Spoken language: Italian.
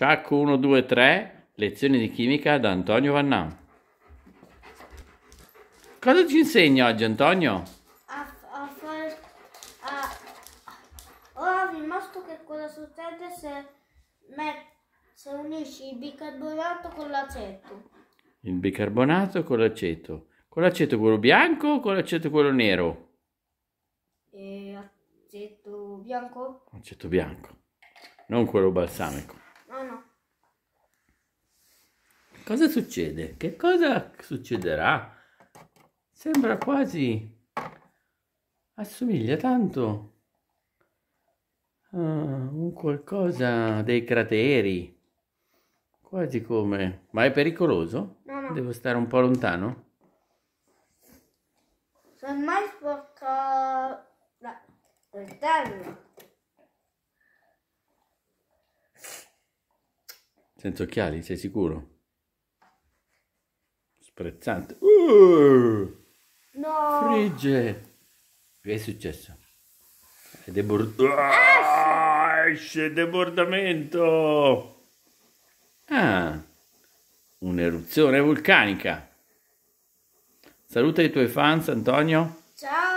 Ciak 1, 2, 3, lezioni di chimica da Antonio Vannà. Cosa ci insegna oggi Antonio? A, a fare... A... Ora vi mostro che cosa succede se, met, se unisci il bicarbonato con l'aceto. Il bicarbonato con l'aceto. Con l'aceto quello bianco o con l'aceto quello nero? E aceto bianco. Aceto bianco, non quello balsamico. Cosa succede? Che cosa succederà? Sembra quasi... Assomiglia tanto a un qualcosa dei crateri. Quasi come... Ma è pericoloso? No, no. Devo stare un po' lontano? Semmai sporca... No, lontano. Senza occhiali, sei sicuro? sprezzante. Uh, no! Frigge! Che è successo? È debord- ah, esce debordamento! Ah, un'eruzione vulcanica. Saluta i tuoi fans, Antonio. Ciao!